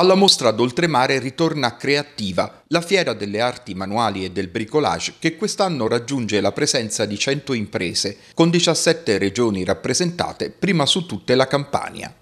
Alla mostra d'oltremare ritorna Creativa, la fiera delle arti manuali e del bricolage che quest'anno raggiunge la presenza di 100 imprese, con 17 regioni rappresentate, prima su tutte la Campania.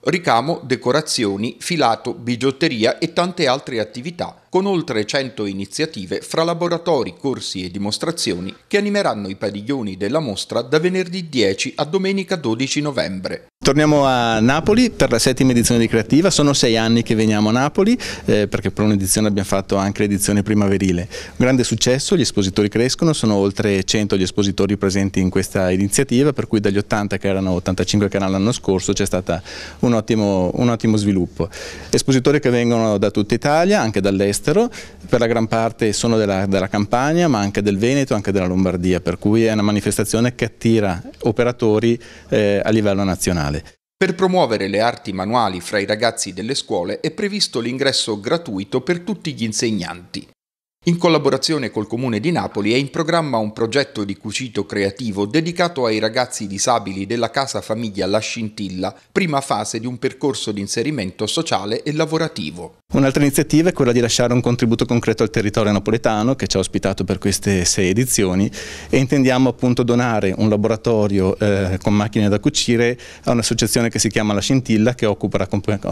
Ricamo, decorazioni, filato, bigiotteria e tante altre attività con oltre 100 iniziative fra laboratori, corsi e dimostrazioni che animeranno i padiglioni della mostra da venerdì 10 a domenica 12 novembre. Torniamo a Napoli per la settima edizione di Creativa, sono sei anni che veniamo a Napoli eh, perché per un'edizione abbiamo fatto anche l'edizione primaverile. Un grande successo, gli espositori crescono, sono oltre 100 gli espositori presenti in questa iniziativa per cui dagli 80 che erano 85 che erano l'anno scorso c'è stato un, un ottimo sviluppo. Espositori che vengono da tutta Italia, anche dall'estero all'estero, per la gran parte sono della, della, Campania ma anche del Veneto, anche della Lombardia, per cui è una manifestazione che attira operatori eh, a livello nazionale. Per promuovere le arti manuali fra i ragazzi delle scuole è previsto l'ingresso gratuito per tutti gli insegnanti. In collaborazione col Comune di Napoli è in programma un progetto di cucito creativo dedicato ai ragazzi disabili della casa famiglia La Scintilla, prima fase di un percorso di inserimento sociale e lavorativo. Un'altra iniziativa è quella di lasciare un contributo concreto al territorio napoletano che ci ha ospitato per queste sei edizioni e intendiamo appunto donare un laboratorio eh, con macchine da cucire a un'associazione che si chiama La Scintilla che, con,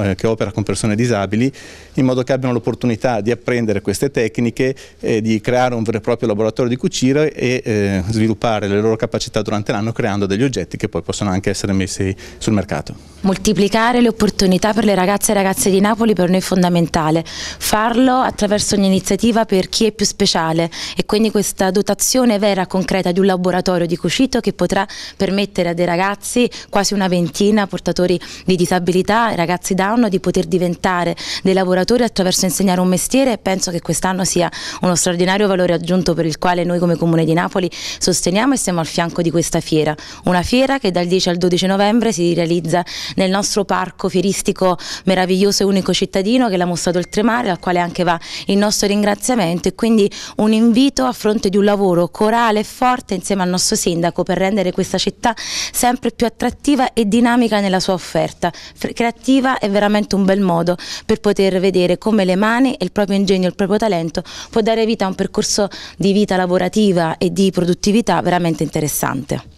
eh, che opera con persone disabili in modo che abbiano l'opportunità di apprendere queste tecniche eh, di creare un vero e proprio laboratorio di cucire e eh, sviluppare le loro capacità durante l'anno creando degli oggetti che poi possono anche essere messi sul mercato. Moltiplicare le opportunità per le ragazze e ragazze di Napoli per noi è fondamentale, farlo attraverso un'iniziativa per chi è più speciale e quindi questa dotazione vera, e concreta di un laboratorio di cucito che potrà permettere a dei ragazzi, quasi una ventina portatori di disabilità, ragazzi down, di poter diventare dei lavoratori attraverso insegnare un mestiere e penso che quest'anno sia uno straordinario valore aggiunto per il quale noi come Comune di Napoli sosteniamo e siamo al fianco di questa fiera, una fiera che dal 10 al 12 novembre si realizza nel nostro parco fieristico meraviglioso e unico cittadino che è la Mostra d'Oltremare, al quale anche va il nostro ringraziamento e quindi un invito a fronte di un lavoro corale e forte insieme al nostro sindaco per rendere questa città sempre più attrattiva e dinamica nella sua offerta. Creativa è veramente un bel modo per poter vedere come le mani e il proprio ingegno, e il proprio talento può dare vita a un percorso di vita lavorativa e di produttività veramente interessante.